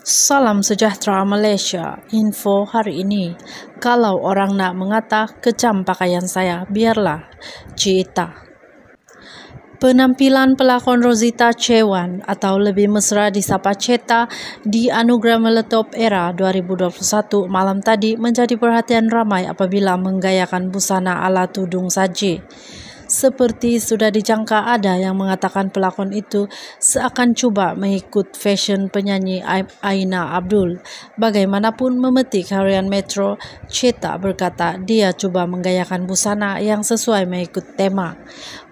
Salam sejahtera Malaysia. Info hari ini. Kalau orang nak mengata kecam pakaian saya, biarlah. Cita. Penampilan pelakon Rosita Cewan atau lebih mesra disapa Ceta di Anugerah Meletop Era 2021 malam tadi menjadi perhatian ramai apabila menggayakan busana ala tudung saji seperti sudah dijangka ada yang mengatakan pelakon itu seakan cuba mengikut fashion penyanyi Aina Abdul. Bagaimanapun memetik harian Metro, Ceta berkata dia cuba menggayakan busana yang sesuai mengikut tema.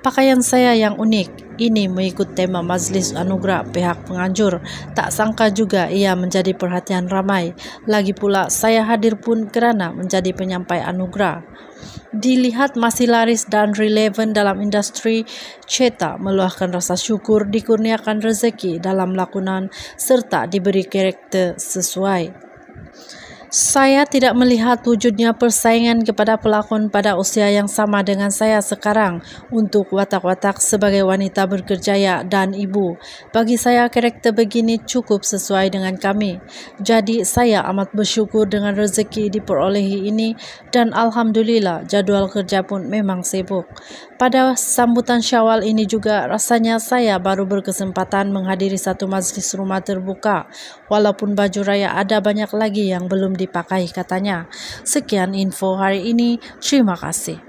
Pakaian saya yang unik, ini mengikut tema majlis anugerah pihak penganjur. Tak sangka juga ia menjadi perhatian ramai. Lagi pula saya hadir pun kerana menjadi penyampai anugerah. Dilihat masih laris dan relevan dalam industri, Ceta meluahkan rasa syukur dikurniakan rezeki dalam lakonan serta diberi karakter sesuai. Saya tidak melihat wujudnya persaingan kepada pelakon pada usia yang sama dengan saya sekarang untuk watak-watak sebagai wanita berkerjaya dan ibu. Bagi saya, karakter begini cukup sesuai dengan kami. Jadi, saya amat bersyukur dengan rezeki diperolehi ini dan Alhamdulillah jadual kerja pun memang sibuk. Pada sambutan syawal ini juga rasanya saya baru berkesempatan menghadiri satu majlis rumah terbuka walaupun baju raya ada banyak lagi yang belum dipakai katanya. Sekian info hari ini, terima kasih.